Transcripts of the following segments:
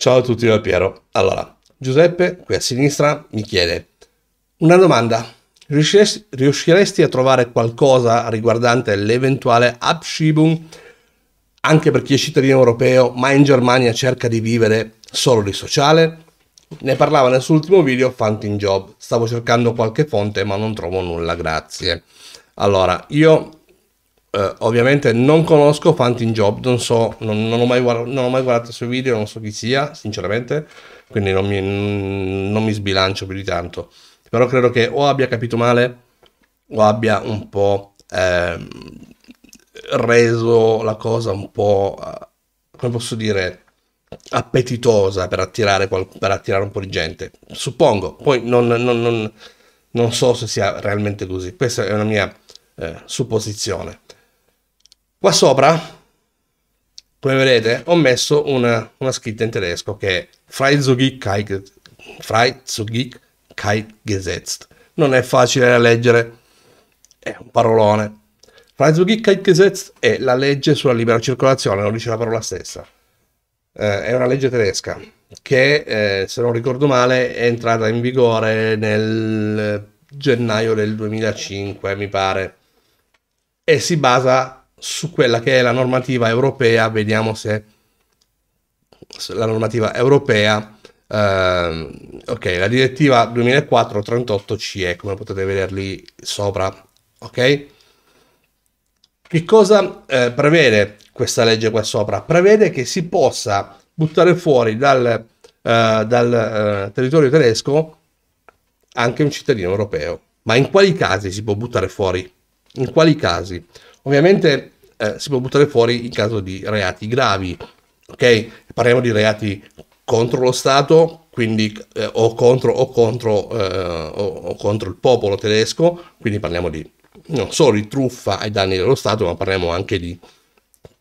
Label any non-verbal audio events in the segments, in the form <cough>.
Ciao a tutti da Piero. Allora, Giuseppe, qui a sinistra, mi chiede una domanda. Riusciresti a trovare qualcosa riguardante l'eventuale Abschiebung anche per chi è cittadino europeo ma in Germania cerca di vivere solo di sociale? Ne parlava nel suo ultimo video Fantin Job. Stavo cercando qualche fonte ma non trovo nulla, grazie. Allora, io eh, ovviamente non conosco Pantin Job, non so, non, non, ho mai guardato, non ho mai guardato i suoi video, non so chi sia, sinceramente, quindi non mi, non mi sbilancio più di tanto. Però credo che o abbia capito male o abbia un po' eh, reso la cosa un po', eh, come posso dire, appetitosa per attirare, qual- per attirare un po' di gente. Suppongo, poi non, non, non, non so se sia realmente così, questa è una mia eh, supposizione. Qua sopra, come vedete, ho messo una, una scritta in tedesco che è Freizügig Non è facile da leggere, è un parolone. Freizügig è la legge sulla libera circolazione, lo dice la parola stessa. Eh, è una legge tedesca che, eh, se non ricordo male, è entrata in vigore nel gennaio del 2005, mi pare, e si basa su quella che è la normativa europea, vediamo se la normativa europea, ehm, ok, la direttiva 2004-38-CE, come potete vedere lì sopra, ok? Che cosa eh, prevede questa legge qua sopra? Prevede che si possa buttare fuori dal, eh, dal eh, territorio tedesco anche un cittadino europeo. Ma in quali casi si può buttare fuori? In quali casi? Ovviamente eh, si può buttare fuori in caso di reati gravi, ok? Parliamo di reati contro lo Stato, quindi eh, o, contro, o, contro, eh, o, o contro il popolo tedesco, quindi parliamo di non solo di truffa ai danni dello Stato, ma parliamo anche di,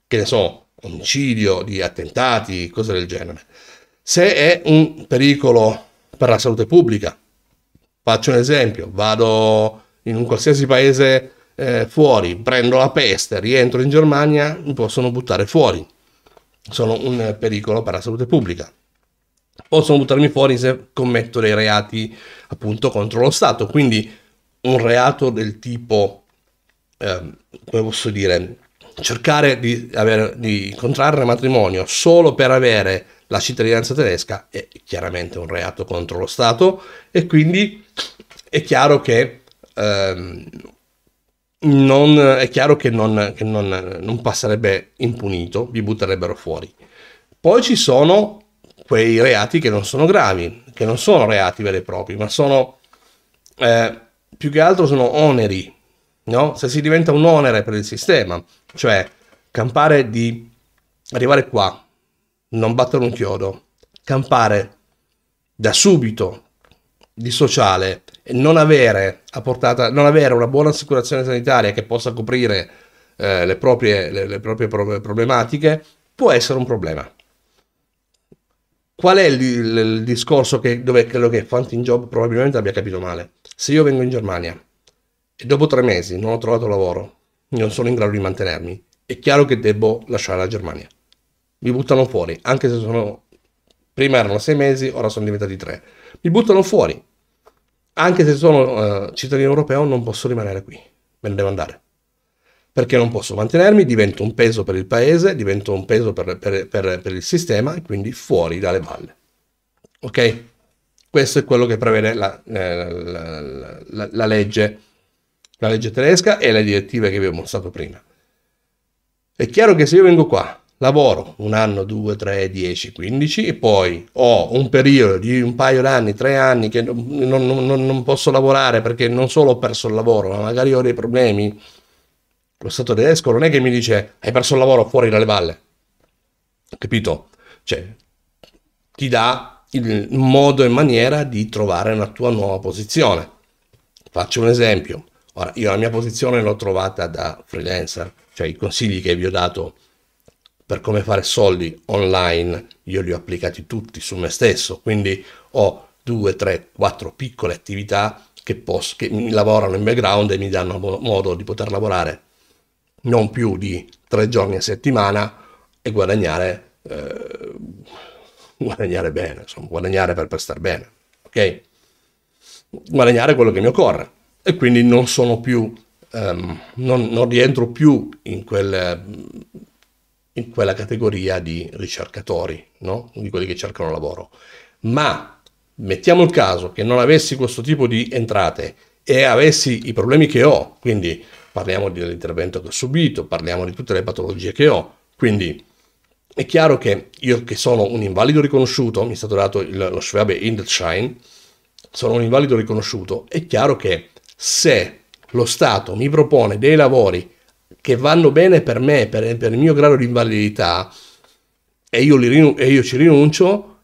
che ne so, omicidio, di attentati, cose del genere. Se è un pericolo per la salute pubblica, faccio un esempio, vado in un qualsiasi paese eh, fuori, prendo la peste, rientro in Germania, mi possono buttare fuori. Sono un eh, pericolo per la salute pubblica. Possono buttarmi fuori se commetto dei reati appunto contro lo Stato. Quindi un reato del tipo, eh, come posso dire, cercare di, avere, di contrarre matrimonio solo per avere la cittadinanza tedesca è chiaramente un reato contro lo Stato e quindi è chiaro che ehm, non, è chiaro che, non, che non, non passerebbe impunito, vi butterebbero fuori. Poi ci sono quei reati che non sono gravi, che non sono reati veri e propri, ma sono eh, più che altro sono oneri, no? Se si diventa un onere per il sistema, cioè campare di arrivare qua, non battere un chiodo, campare da subito di sociale non avere, portata, non avere una buona assicurazione sanitaria che possa coprire eh, le, proprie, le, le proprie problematiche può essere un problema. Qual è il, il, il discorso che, dove credo che Fantin Job probabilmente abbia capito male? Se io vengo in Germania e dopo tre mesi non ho trovato lavoro, non sono in grado di mantenermi, è chiaro che devo lasciare la Germania. Mi buttano fuori, anche se sono... Prima erano sei mesi, ora sono diventati tre mi buttano fuori. Anche se sono eh, cittadino europeo non posso rimanere qui, me ne devo andare. Perché non posso mantenermi, divento un peso per il paese, divento un peso per, per, per, per il sistema e quindi fuori dalle valle. Ok? Questo è quello che prevede la, eh, la, la, la legge, legge tedesca e le direttive che vi ho mostrato prima. È chiaro che se io vengo qua lavoro un anno, due, tre, dieci, quindici e poi ho un periodo di un paio d'anni, tre anni che non, non, non posso lavorare perché non solo ho perso il lavoro, ma magari ho dei problemi. Lo Stato tedesco non è che mi dice hai perso il lavoro fuori dalle valle, capito? Cioè, ti dà il modo e maniera di trovare una tua nuova posizione. Faccio un esempio. Ora, io la mia posizione l'ho trovata da freelancer, cioè i consigli che vi ho dato per come fare soldi online, io li ho applicati tutti su me stesso, quindi ho due, tre, quattro piccole attività che, posso, che mi lavorano in background e mi danno modo di poter lavorare non più di tre giorni a settimana e guadagnare, eh, guadagnare bene, insomma, guadagnare per, per star bene, ok? Guadagnare quello che mi occorre e quindi non sono più, um, non, non rientro più in quel in quella categoria di ricercatori, no? di quelli che cercano lavoro. Ma mettiamo il caso che non avessi questo tipo di entrate e avessi i problemi che ho, quindi parliamo dell'intervento che ho subito, parliamo di tutte le patologie che ho, quindi è chiaro che io che sono un invalido riconosciuto, mi è stato dato il, lo Schwab Indelschein, sono un invalido riconosciuto, è chiaro che se lo Stato mi propone dei lavori che vanno bene per me, per, per il mio grado di invalidità, e io, li, e io ci rinuncio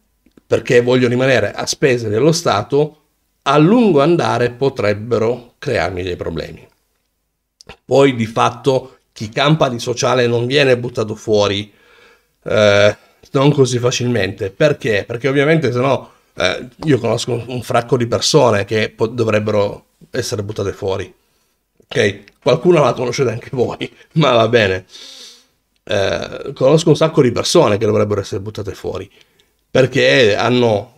perché voglio rimanere a spese dello Stato, a lungo andare potrebbero crearmi dei problemi. Poi di fatto chi campa di sociale non viene buttato fuori eh, non così facilmente. Perché? Perché ovviamente se no eh, io conosco un fracco di persone che po- dovrebbero essere buttate fuori. Ok, qualcuno la conoscete anche voi, <laughs> ma va bene. Eh, conosco un sacco di persone che dovrebbero essere buttate fuori perché hanno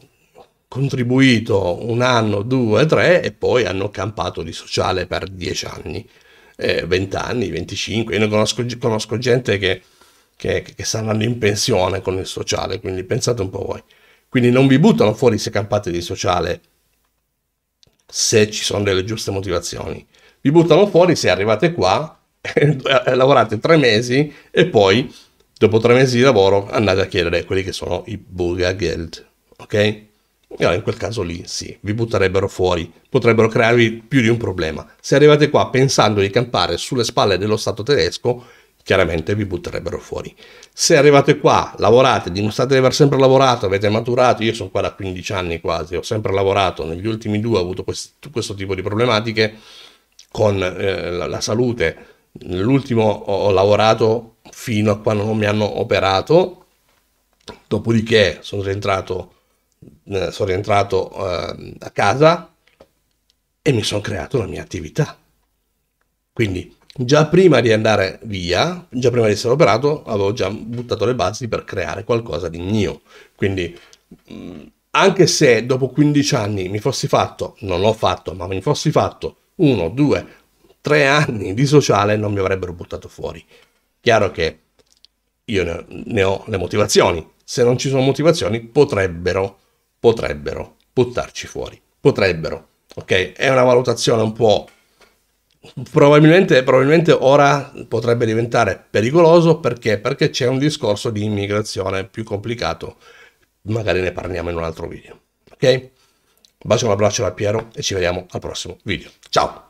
contribuito un anno, due, tre e poi hanno campato di sociale per dieci anni, eh, 20 anni, 25. conosco, conosco gente che, che, che sta andando in pensione con il sociale, quindi pensate un po' voi. Quindi non vi buttano fuori se campate di sociale se ci sono delle giuste motivazioni vi buttano fuori se arrivate qua, <laughs> eh, eh, lavorate tre mesi e poi dopo tre mesi di lavoro andate a chiedere quelli che sono i Bugageld, ok? in quel caso lì sì, vi butterebbero fuori, potrebbero crearvi più di un problema. Se arrivate qua pensando di campare sulle spalle dello Stato tedesco, chiaramente vi butterebbero fuori. Se arrivate qua, lavorate, dimostrate di aver sempre lavorato, avete maturato, io sono qua da 15 anni quasi, ho sempre lavorato, negli ultimi due ho avuto questo tipo di problematiche, con eh, la, la, salute. L'ultimo ho lavorato fino a quando non mi hanno operato, dopodiché sono rientrato, eh, sono rientrato eh, a casa e mi sono creato la mia attività. Quindi già prima di andare via, già prima di essere operato, avevo già buttato le basi per creare qualcosa di mio. Quindi mm, anche se dopo 15 anni mi fossi fatto, non l'ho fatto, ma mi fossi fatto uno, due, tre anni di sociale non mi avrebbero buttato fuori. Chiaro che io ne ho, ne ho le motivazioni. Se non ci sono motivazioni, potrebbero, potrebbero buttarci fuori. Potrebbero. Ok? È una valutazione un po'... Probabilmente, probabilmente, ora potrebbe diventare pericoloso perché? perché c'è un discorso di immigrazione più complicato, magari ne parliamo in un altro video. Ok? Un bacio un abbraccio da Piero e ci vediamo al prossimo video. Ciao!